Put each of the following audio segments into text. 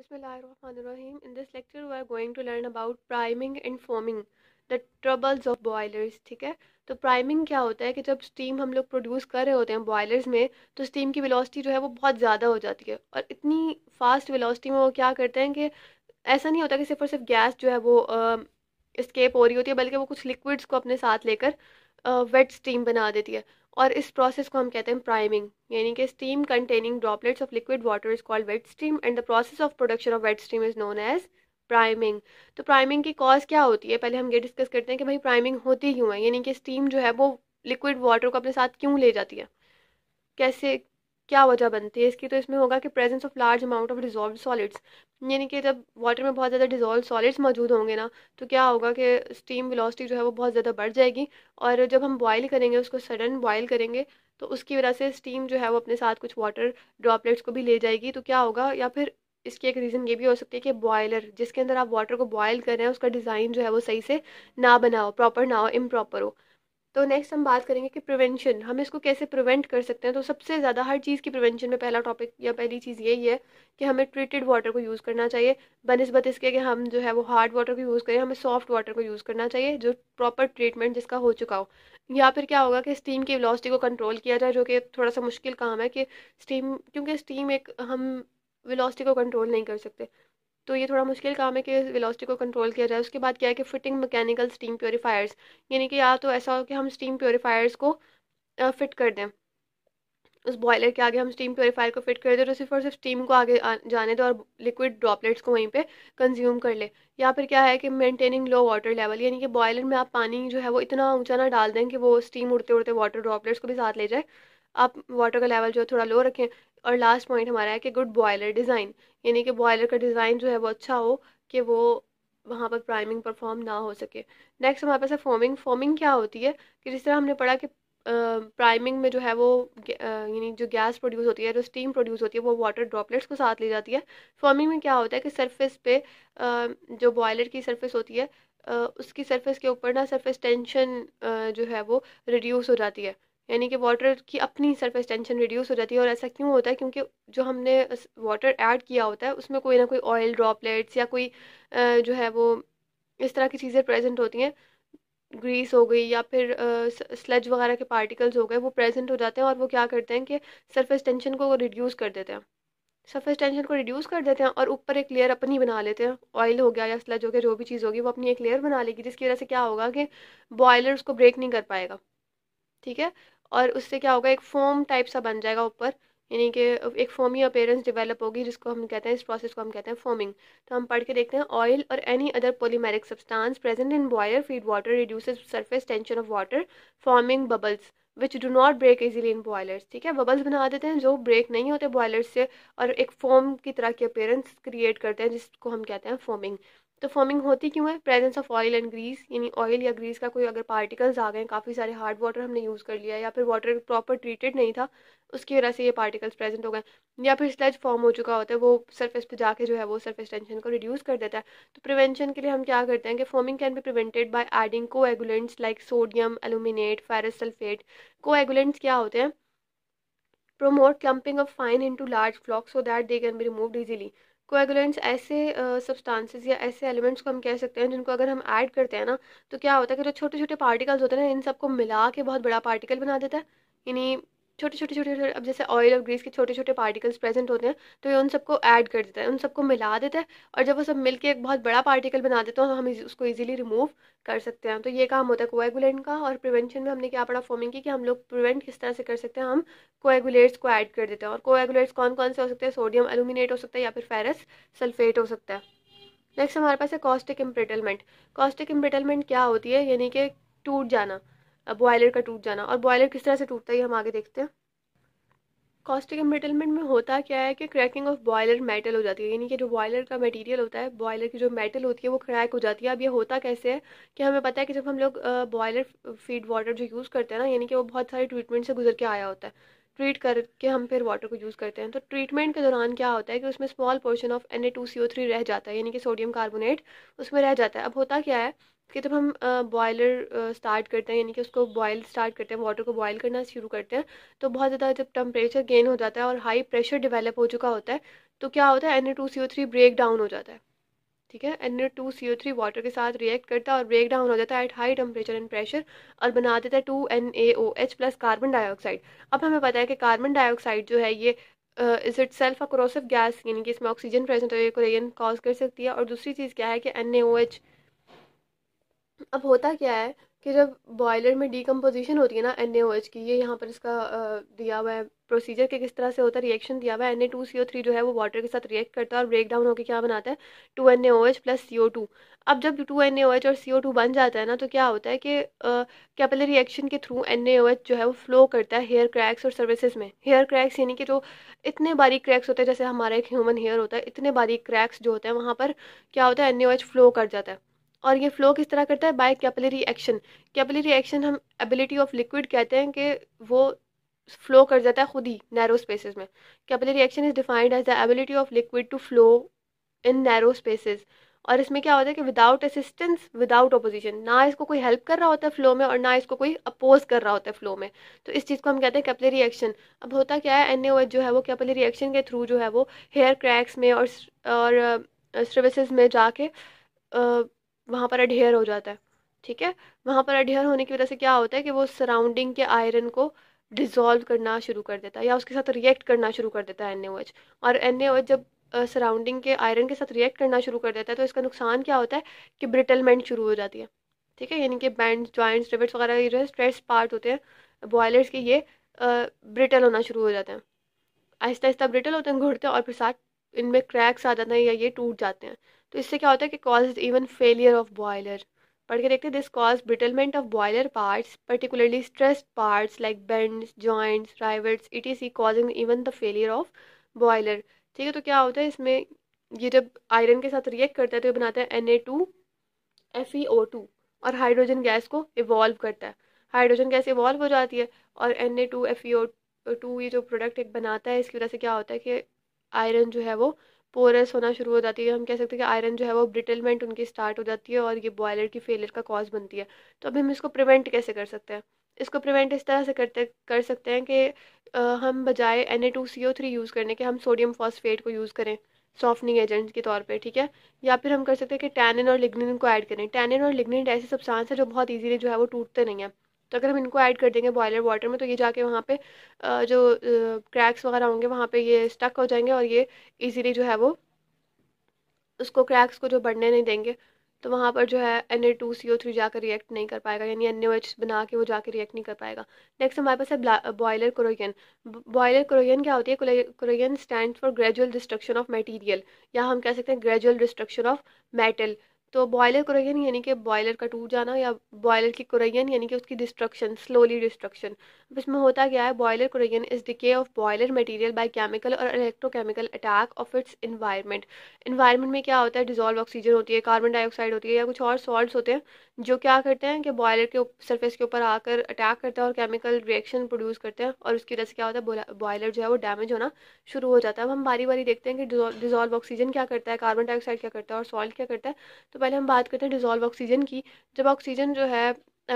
Bismillahirrahmanirrahim. In this lecture we are going to learn about priming and foaming, the troubles of boilers ठीक है तो priming क्या होता है कि जब स्टीम हम लोग प्रोड्यूस कर रहे होते हैं बॉयलर्स में तो स्टीम की वेलोसिटी जो है वो बहुत ज़्यादा हो जाती है और इतनी फास्ट वेलोसिटी में वो क्या करते हैं कि ऐसा नहीं होता कि सिर्फ और सिर्फ गैस जो है वो स्केप हो रही होती है बल्कि वो कुछ लिक्विड्स को अपने साथ लेकर वेट स्टीम बना देती है और इस प्रोसेस को हम कहते हैं प्राइमिंग यानी कि steam containing droplets of liquid water is called wet steam and the process of production of wet steam is known as priming तो प्राइमिंग की कॉज क्या होती है पहले हम ये डिस्कस करते हैं कि भाई प्राइमिंग होती क्यों है यानी कि स्टीम जो है वो लिक्विड वाटर को अपने साथ क्यों ले जाती है कैसे क्या वजह बनती है इसकी तो इसमें होगा कि presence of large amount of dissolve solids यानी कि जब वाटर में बहुत ज़्यादा डिजोल्व सॉलिड्स मौजूद होंगे ना तो क्या होगा कि स्टीम वेलोसिटी जो है वो बहुत ज़्यादा बढ़ जाएगी और जब हम बॉयल करेंगे उसको सडन बॉयल करेंगे तो उसकी वजह से स्टीम जो है वो अपने साथ कुछ वाटर ड्रॉपलेट्स को भी ले जाएगी तो क्या होगा या फिर इसकी एक रीज़न ये भी हो सकती है कि बॉयलर जिसके अंदर आप वाटर को बॉयल कर रहे हैं उसका डिज़ाइन जो है वो सही से ना बनाओ प्रॉपर ना हो इम हो तो नेक्स्ट हम बात करेंगे कि प्रिवेंशन हम इसको कैसे प्रिवेंट कर सकते हैं तो सबसे ज़्यादा हर चीज़ की प्रिवेंशन में पहला टॉपिक या पहली चीज़ यही है कि हमें ट्रीटेड वाटर को यूज़ करना चाहिए बनस्बत इसके कि हम जो है वो हार्ड वाटर को यूज़ करें हमें सॉफ्ट वाटर को यूज़ करना चाहिए जो प्रॉपर ट्रीटमेंट जिसका हो चुका हो या फिर क्या होगा कि स्टीम की वेलोसिटी को कंट्रोल किया जाए जो कि थोड़ा सा मुश्किल काम है कि स्टीम क्योंकि स्टीम एक हम वेलोसिटी को कंट्रोल नहीं कर सकते तो ये थोड़ा मुश्किल काम है कि वेलोसिटी को कंट्रोल किया जाए उसके बाद क्या है कि फिटिंग मैकेनिकल स्टीम प्योरीफायर्स यानी कि या तो ऐसा हो कि हम स्टीम प्योरीफायर्स को फिट कर दें उस बॉयलर के आगे हम स्टीम प्योरीफायर को फिट कर दें तो सिर्फ और सिर्फ स्टीम को आगे जाने दें और लिक्विड ड्रॉपलेट्स को वहीं पे कंज्यूम कर ले या फिर क्या है कि मेंटेनिंग लो वाटर लेवल यानी कि बॉयलर में आप पानी जो है वो इतना ऊंचा ना डाल दें कि वो स्टीम उड़ते उड़ते वाटर ड्रॉपलेट्स को भी साथ ले जाए आप वाटर का लेवल जो है थोड़ा लो रखें और लास्ट पॉइंट हमारा है कि गुड बॉयलर डिज़ाइन यानी कि बॉयलर का डिज़ाइन जो है वो अच्छा हो कि वो वहाँ पर प्राइमिंग परफॉर्म ना हो सके नेक्स्ट हमारे पास है फॉर्मिंग फॉर्मिंग क्या होती है कि जिस तरह हमने पढ़ा कि प्राइमिंग में जो है वो यानी जो गैस प्रोड्यूस होती है जो स्टीम प्रोड्यूस होती है वो वाटर ड्रॉपलेट्स को साथ ले जाती है फॉर्मिंग में क्या होता है कि सरफेस पे जो बॉयलर की सरफेस होती है उसकी सरफेस के ऊपर ना सरफेस टेंशन जो है वो रिड्यूस हो जाती है यानी कि वाटर की अपनी सरफेस टेंशन रिड्यूस हो जाती है और ऐसा क्यों होता है क्योंकि जो हमने वाटर ऐड किया होता है उसमें कोई ना कोई ऑयल ड्रॉपलेट्स या कोई जो है वो इस तरह की चीज़ें प्रेजेंट होती हैं ग्रीस हो गई या फिर स्लज वगैरह के पार्टिकल्स हो गए वो प्रेजेंट हो जाते हैं और वो क्या करते हैं कि सरफेस टेंशन को रिड्यूस कर देते हैं सरफेस टेंशन को रिड्यूस कर देते हैं और ऊपर एक लेयर अपनी बना लेते हैं ऑयल हो गया या स्लज हो गया जो भी चीज़ होगी वो अपनी एक लेयर बना लेगी जिसकी वजह से क्या होगा कि बॉयलर उसको ब्रेक नहीं कर पाएगा ठीक है और उससे क्या होगा एक फोम टाइप सा बन जाएगा ऊपर यानी कि एक फॉर्मी अपेयरेंस डेवलप होगी जिसको हम कहते हैं इस प्रोसेस को हम कहते हैं फॉर्मिंग तो हम पढ़ के देखते हैं ऑयल और any other polymeric substance present in boiler feed water reduce surface tension of water forming bubbles which do not break easily in boilers ठीक है बबल्स बना देते हैं जो ब्रेक नहीं होते बॉयलर्स से और एक फॉर्म की तरह की अपेयरेंस क्रिएट करते हैं जिसको हम कहते हैं फॉर्मिंग तो फॉर्मिंग होती क्यों है presence of oil and grease यानी ऑयल या ग्रीस का कोई अगर पार्टिकल्स आ गए काफ़ी सारे हार्ड वाटर हमने यूज़ कर लिया या फिर वाटर प्रॉपर ट्रीटेड नहीं था उसकी वजह से ये पार्टिकल्स प्रेजेंट हो गए या फिर स्लज फॉर्म हो चुका होता है वो सरफेस पे जाके जो है वो सरफेस टेंशन को रिड्यूस कर देता है तो प्रिवेंशन के लिए हम क्या करते हैं कि foaming can be prevented by adding को like sodium aluminate ferrous sulphate coagulants क्या होते हैं promote clumping of fine into large floc so that they can be removed easily coagulants ऐसे सब्सटेंसेस uh, या ऐसे एलिमेंट्स को हम कह सकते हैं जिनको अगर हम ऐड करते हैं ना तो क्या होता है कि जो छोटे छोटे पार्टिकल्स होते हैं ना इन सबको मिला के बहुत बड़ा पार्टिकल बना देता है यानी छोटे छोटे छोटे छोटे अब जैसे ऑयल और ग्रीस के छोटे छोटे पार्टिकल्स प्रेजेंट होते हैं तो ये उन सबको ऐड कर देता है उन सबको मिला देता है और जब वो सब मिलके एक बहुत बड़ा पार्टिकल बना देते हैं तो हम उसको ईजिली रिमूव कर सकते हैं तो ये काम होता है कोएगुलेंट का और प्रिवेंशन में हमने क्या पढ़ा फॉर्मिंग की कि हम लोग प्रिवेंट किस तरह से कर सकते हैं हम कोएगुलेट्स को ऐड कर देते हैं और कोएगुलेट्स कौन कौन से हो सकते हैं सोडियम एलुमिनेट हो सकता है या फिर फेरस सल्फेट हो सकता है नेक्स्ट हमारे पास है कॉस्टिक इम्प्रिटलमेंट कॉस्टिक इम्प्रिटलमेंट क्या होती है यानी कि टूट जाना बॉयलर का टूट जाना और बॉयलर किस तरह से टूटता है ये हम आगे देखते हैं कॉस्टिक एम्ब्रिटलमेंट में होता क्या है कि क्रैकिंग ऑफ बॉयलर मेटल हो जाती है यानी कि जो बॉयलर का मटेरियल होता है बॉयलर की जो मेटल होती है वो क्रैक हो जाती है अब ये होता कैसे है कि हमें पता है कि जब हम लोग बॉयलर फीड वाटर जो यूज़ करते हैं ना यानी कि वो बहुत सारे ट्रीटमेंट से गुजर के आया होता है ट्रीट करके हम फिर वाटर को यूज़ करते हैं तो ट्रीटमेंट के दौरान क्या होता है कि उसमें स्मॉल पोर्शन ऑफ एन रह जाता है यानी कि सोडियम कार्बोनेट उसमें रह जाता है अब होता क्या है कि जब हम बॉयलर स्टार्ट करते हैं यानी कि उसको बॉयल स्टार्ट करते हैं वाटर को बॉयल करना शुरू करते हैं तो बहुत ज़्यादा जब टेम्परेचर गेन हो जाता है और हाई प्रेशर डेवलप हो चुका होता है तो क्या होता है N A two C O three break down हो जाता है ठीक है N A two C O three water के साथ रिएक्ट करता है और ब्रेक डाउन हो जाता है at high temperature and pressure और बना देता है two N A O H plus carbon dioxide अब हमें पता है कि कार्बन डाइऑक्साइड जो है ये is itself a corrosive gas यानी कि इसमें ऑक्सीजन प्रेजेंट हो कोलेजन कॉज कर सकती है और दूसरी चीज़ क्या है कि एन ए ओ एच अब होता क्या है कि जब बॉयलर में डिकम्पोजिशन होती है ना एन की ये यहाँ पर इसका दिया हुआ है प्रोसीजर के किस तरह से होता है रिएक्शन दिया हुआ है N A two C O three जो है वो वाटर के साथ रिएक्ट करता है और ब्रेक डाउन होकर क्या बनाता है two N A H plus C O two अब जब टू एन ए एच और सी ओ टू बन जाता है ना तो क्या होता है कि uh, रिएक्शन के थ्रू एन ए एच जो है वो फ्लो करता है हेयर क्रैक्स और सर्विसेज में हेयर क्रैक्स यानी कि जो इतने बारीक क्रैक्स होते हैं जैसे हमारा एक ह्यूमन हेयर होता है इतने बारीक क्रैक्स जो होते हैं वहाँ पर क्या होता है एन ए एच फ्लो कर जाता है और ये फ्लो किस तरह करता है by capillary action capillary action हम एबिलिटी ऑफ लिक्विड कहते हैं कि वो फ्लो कर जाता है खुद ही नैरो स्पेसेस में capillary action is defined as the ability of liquid to flow in narrow spaces और इसमें क्या होता है कि विदाउट असिस्टेंस विदाउट अपोजिशन ना इसको कोई हेल्प कर रहा होता है फ्लो में और ना इसको कोई अपोज कर रहा होता है फ्लो में तो इस चीज़ को हम कहते हैं कैपिलरी एक्शन अब होता क्या है एन जो है वो कैपिलरी एक्शन के थ्रू जो है वो हेयर क्रैक्स में और और सर्विसेज में जाके वहाँ पर अडेयर हो जाता है ठीक है वहाँ पर अडेयर होने की वजह से क्या होता है कि वो सराउंडिंग के आयरन को डिज़ोल्व करना शुरू कर देता है या उसके साथ रिएक्ट करना शुरू कर देता है एन और एन जब सराउंडिंग के आयरन के साथ रिएक्ट करना शुरू कर देता है तो इसका नुकसान क्या होता है कि ब्रिटलमेंट शुरू हो जाती है ठीक है यानी कि बैंड जॉइंट्स रिवेट्स वगैरह ये जो है स्ट्रेस पार्ट होते हैं बॉयलर्स के ये ब्रिटल होना शुरू हो जाते हैं आहिस्ता आहिस्ता ब्रिटल होते हैं घुड़ते हैं और फिर साथ इनमें क्रैक्स आ जाते हैं या ये टूट जाते हैं तो इससे क्या होता है कि cause even failure of boiler पढ़ के देखते हैं this cause embrittlement of boiler parts particularly stressed parts like bends joints rivets it is causing even the failure of boiler ठीक है तो क्या होता है इसमें ये जब आयरन के साथ रिएक्ट करता है तो ये बनाता है N A two F E O two और हाइड्रोजन गैस को इवॉल्व करता है हाइड्रोजन गैस इवॉल्व हो जाती है और N A two F E O two ये जो प्रोडक्ट एक बनाता है इसकी वजह से क्या होता है कि आयरन जो है वो पोरस होना शुरू हो जाती है हम कह सकते हैं कि आयरन जो है वो ब्रिटलमेंट उनकी स्टार्ट हो जाती है और ये बॉयलर की फेलियर का कॉज बनती है तो अभी हम इसको प्रिवेंट कैसे कर सकते हैं इसको प्रिवेंट इस तरह से करते कर सकते हैं कि आ, हम बजाय N A two C O three use करने के हम सोडियम फॉस्फेट को यूज़ करें सॉफ्टनिंग एजेंट के तौर पे ठीक है या फिर हम कर सकते हैं कि टैनिन और लिग्निन को ऐड करें टैनिन और लिग्निन ऐसे सब्सटेंस है जो बहुत इजीली जो है वो टूटते नहीं हैं तो अगर हम इनको ऐड कर देंगे बॉयलर वाटर में तो ये जाके वहाँ पे जो क्रैक्स वगैरह होंगे वहाँ पे ये स्टक हो जाएंगे और ये इजीली जो है वो उसको क्रैक्स को जो बढ़ने नहीं देंगे तो वहाँ पर जो है N A two C O three जाकर रिएक्ट नहीं कर पाएगा यानी एन एच बना के वो जाकर रिएक्ट नहीं कर पाएगा नेक्स्ट हमारे पास है बॉयलर क्रोयन बॉयलर क्रोयन क्या होती है corrosion stand for gradual destruction of material या हम कह सकते हैं ग्रेजुअल डिस्ट्रक्शन ऑफ मेटल तो बॉयलर कुरैन यानी कि बॉयलर का टूट जाना या बॉयलर की कुरैन यानी कि उसकी डिस्ट्रक्शन स्लोली डिस्ट्रक्शन अब इसमें होता क्या है boiler corrosion is decay of boiler material by chemical और electrochemical attack of its environment environment में क्या होता है डिजोल्व ऑक्सीजन होती है कार्बन डाइऑक्साइड होती है या कुछ और सॉल्ट होते हैं जो क्या करते हैं कि बॉयलर के सर्फेस के ऊपर आकर अटैक करते हैं और केमिकल रिएक्शन प्रोड्यूस करते हैं और उसकी वजह से क्या होता है बॉयलर जो है वो डैमेज होना शुरू हो जाता है अब हम बारी बारी देखते हैं कि डिजोल्व ऑक्सीजन क्या करता है कार्बन डाइऑक्साइड क्या करता है और सॉल्ट क्या करता है तो पहले हम बात करते हैं डिज़ोल्व ऑक्सीजन की जब ऑक्सीजन जो है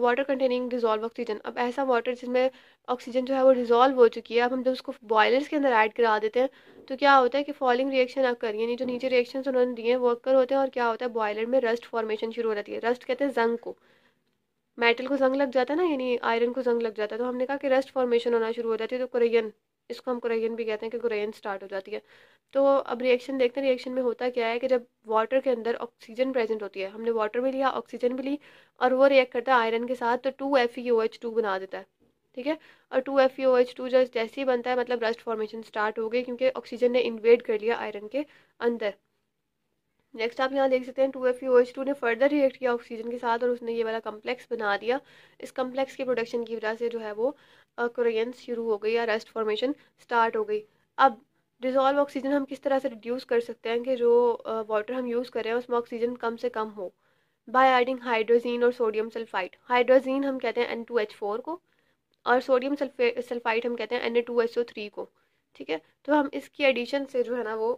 वाटर कंटेनिंग डिज़ोल्व ऑक्सीजन अब ऐसा वाटर जिसमें ऑक्सीजन जो है वो डिज़ोल्व हो चुकी है अब हम जब उसको बॉयलर्स के अंदर ऐड करा देते हैं तो क्या होता है कि फॉलिंग रिएक्शन अक्कर यानी जो नीचे रिएक्शन उन्होंने दिए हैं वो अक्कर होते हैं और क्या होता है बॉयलर में रस्ट फॉर्मेशन शुरू हो जाती है रस्ट कहते हैं जंग को मेटल को जंग लग जाता है ना यानी आयरन को जंग लग जाता है तो हमने कहा कि रस्ट फॉर्मेशन होना शुरू हो जाती है तो कुरियन इसको हम कुरैन भी कहते हैं कि कुरैन स्टार्ट हो जाती है तो अब रिएक्शन देखते हैं रिएक्शन में होता क्या है कि जब वाटर के अंदर ऑक्सीजन प्रेजेंट होती है हमने वाटर भी लिया ऑक्सीजन भी ली और वो रिएक्ट करता है आयरन के साथ तो two F E O H two बना देता है ठीक है और two F O H two जैसे ही बनता है मतलब रस्ट फॉर्मेशन स्टार्ट हो गई क्योंकि ऑक्सीजन ने इन्वेट कर लिया आयरन के अंदर नेक्स्ट आप यहाँ देख सकते हैं two F U H two ने फर्दर रिएक्ट किया ऑक्सीजन के साथ और उसने ये वाला कम्प्लेक्स बना दिया इस कम्प्लेक्स के प्रोडक्शन की वजह से जो है वो क्रोन शुरू हो गई या रेस्ट फॉर्मेशन स्टार्ट हो गई अब डिजॉल्व ऑक्सीजन हम किस तरह से रिड्यूस कर सकते हैं कि जो वाटर हम यूज़ कर रहे हैं उसमें ऑक्सीजन कम से कम हो बाय एडिंग हाइड्रोजीन और सोडियम सल्फाइड हाइड्रोजीन हम कहते हैं एन टू एच फोर को और सोडियम सल्फे सल्फाइड हम कहते हैं N A two H O three को ठीक है तो हम इसकी एडिशन से जो है ना वो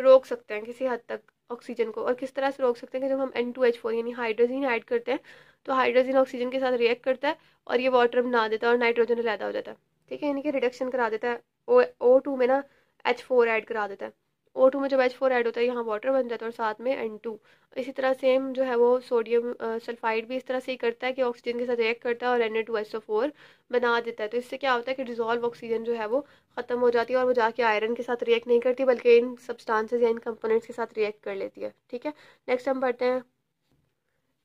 रोक सकते हैं किसी हद तक ऑक्सीजन को और किस तरह से रोक सकते हैं कि जब हम एन टू एच फोर यानी हाइड्रोजन ऐड करते हैं तो हाइड्रोजन ऑक्सीजन के साथ रिएक्ट करता है और ये वाटर बना देता है और नाइट्रोजन अलहदा हो जाता है ठीक है यानी कि रिडक्शन करा देता है ओ ओ टू में ना एच फोर ऐड करा देता है ओ टू में जब एच फोर ऐड होता है यहाँ वाटर बन जाता है और साथ में एन टू इसी तरह सेम जो है वो सोडियम सल्फाइड भी इस तरह से ही करता है कि ऑक्सीजन के साथ रिएक्ट करता है और N A two S O four बना देता है तो इससे क्या होता है कि डिजोल्व ऑक्सीजन जो है वो ख़त्म हो जाती है और वो जाके आयरन के साथ रिएक्ट नहीं करती बल्कि इन सब्सटांसेज या इन कंपोनेंट्स के साथ रिएक्ट कर लेती है ठीक है नेक्स्ट हम पढ़ते हैं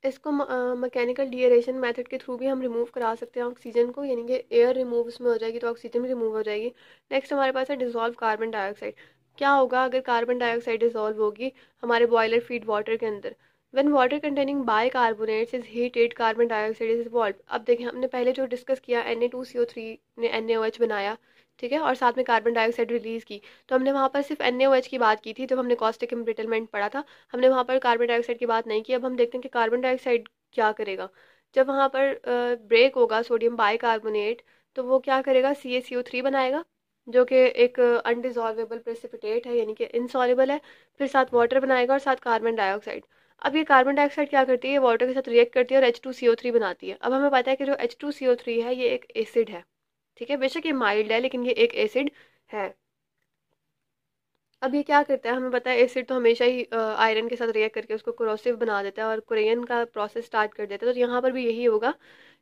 इसको मैकेनिकल डिएरेशन मेथड के थ्रू भी हम रिमूव करा सकते हैं ऑक्सीजन को यानी कि एयर रिमूव उसमें हो जाएगी तो ऑक्सीजन भी रिमूव हो जाएगी नेक्स्ट हमारे पास है डिजोल्व कार्बन डाइऑक्साइड क्या होगा अगर कार्बन डाइऑक्साइड डिजोल्व होगी हमारे बॉयलर फीड वाटर के अंदर one water containing bicarbonates is heated carbon dioxide is evolve अब देखें हमने पहले जो डिस्कस किया N A two C O three ने एन ए ओ एच बनाया ठीक है और साथ में कार्बन डाइऑक्साइड रिलीज़ की तो हमने वहाँ पर सिर्फ एन ए ओ एच की बात की थी जब हमने कॉस्टिक इम्ब्रिटलमेंट पढ़ा था हमने वहाँ पर कार्बन डाइऑक्साइड की बात नहीं की अब हम देखते हैं कि कार्बन डाइऑक्साइड क्या करेगा जब वहाँ पर ब्रेक होगा सोडियम बाई कार्बोनेट तो वो क्या करेगा सी ए सी ओ थ्री बनाएगा जो कि एक अनडिजॉल्वेबल प्रेसिपिटेट है यानी कि इंसॉलेबल है फिर साथ वाटर बनाएगा और साथ कार्बन डाइऑक्साइड अब ये कार्बन डाइऑक्साइड क्या करती है वाटर के साथ रिएक्ट करती है और H two C O three बनाती है अब हमें पता है कि जो H two C O three है ये एक एसिड है ठीक है बेशक ये माइल्ड है लेकिन ये एक एसिड है अब ये क्या करता है हमें पता है एसिड तो हमेशा ही आयरन के साथ रिएक्ट करके उसको क्रोसिव बना देता है और कुरेन का प्रोसेस स्टार्ट कर देता है तो यहाँ पर भी यही होगा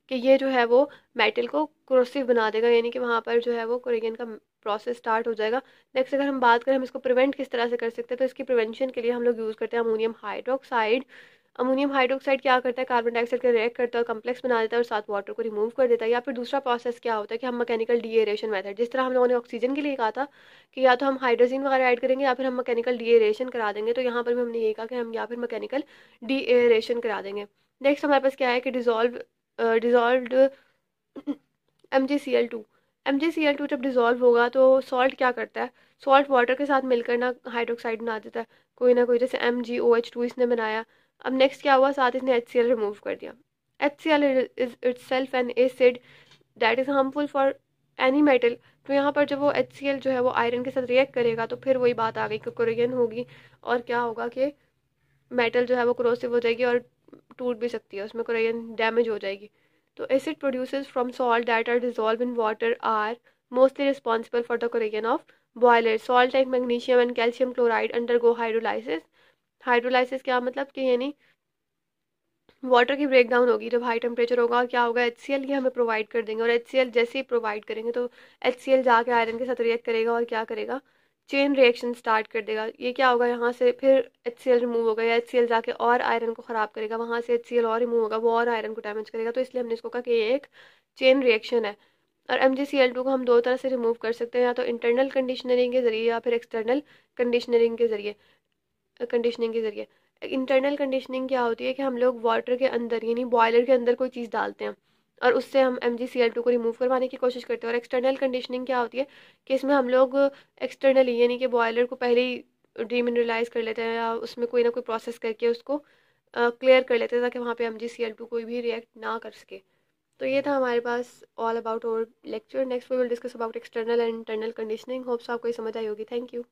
कि ये जो है वो मेटल को क्रोसिव बना देगा यानी कि वहाँ पर जो है वो कुरेन का प्रोसेस स्टार्ट हो जाएगा नेक्स्ट अगर हम बात करें हम इसको प्रिवेंट किस तरह से कर सकते हैं तो इसकी प्रिवेंशन के लिए हम लोग यूज़ करते हैं अमोनियम हाइड्रोक्साइड अमोनियम हाइड्रोक्साइड क्या करता है कार्बन डाइऑक्साइड का रिएक्ट करता है और कम्प्लेक्स बना देता है और साथ वाटर को रिमूव कर देता है या फिर दूसरा प्रोसेस क्या होता है कि हम मैकेनिकल डीएरेशन मेथड जिस तरह हम लोगों ने ऑक्सीजन के लिए कहा था कि या तो हम हाइड्रोजन वगैरह ऐड करेंगे या फिर हम मैकेनिकल डीएरेशन करा देंगे तो यहाँ पर भी हमने ये कहा कि हम या फिर मैकेनिकल डीएरेशन करा देंगे नेक्स्ट हमारे पास क्या है कि dissolve dissolve M G C L two M G C L two जब डिज़ोल्व होगा तो सॉल्ट क्या करता है सॉल्ट वाटर के साथ मिलकर ना हाइड्रोक्साइड बना देता है कोई ना कोई जैसे M G O H two इसने बनाया अब नेक्स्ट क्या हुआ साथ इसने एच सी एल रिमूव कर दिया H C L is itself an acid that is harmful for any metal तो यहाँ पर जब वो एच सी एल जो है वो आयरन के साथ रिएक्ट करेगा तो फिर वही बात आ गई कि कोरियन होगी और क्या होगा कि मेटल जो है वो क्रोसिव हो जाएगी और टूट भी सकती है उसमें कोरियन डैमेज हो जाएगी तो acid produce from salt that are dissolve in water are mostly responsible for the creation of boiler salt and magnesium and calcium chloride undergo hydrolysis hydrolysis क्या मतलब कि यानी वाटर की ब्रेक डाउन होगी जब हाई टेम्परेचर होगा और क्या होगा एच सी एल ये हमें प्रोवाइड कर देंगे और एच सी एल जैसे ही प्रोवाइड करेंगे तो एच सी एल जाके आयरन के साथ रिएक्ट करेगा और क्या करेगा चेन रिएक्शन स्टार्ट कर देगा ये क्या होगा यहाँ से फिर एच सी एल रिमूव होगा या एच सी एल जाके और आयरन को ख़राब करेगा वहाँ से एच सी एल और रिमूव होगा वो और आयरन को डैमेज करेगा तो इसलिए हमने इसको कहा कि ये एक चेन रिएक्शन है और M G C L two को हम दो तरह से रिमूव कर सकते हैं या तो इंटरनल कंडीशनरिंग के ज़रिए या फिर एक्सटर्नल कंडीशनरिंग के ज़रिए कंडीशनिंग के ज़रिए इंटरनल कंडीशनिंग क्या होती है कि हम लोग वाटर के अंदर यानी बॉयलर के अंदर कोई चीज़ डालते हैं और उससे हम एम जी को रिमूव करवाने की कोशिश करते हैं और एक्सटर्नल कंडीशनिंग क्या होती है कि इसमें हम लोग एक्सटर्नली यानी कि बॉयलर को पहले ही डीमिनरलाइज कर लेते हैं या उसमें कोई ना कोई प्रोसेस करके उसको क्लियर uh, कर लेते हैं ताकि वहाँ पे एम जी कोई भी रिएक्ट ना कर सके तो ये था हमारे पास all about our lecture next we will discuss about external and internal conditioning hopes आपको ये समझ आई होगी थैंक यू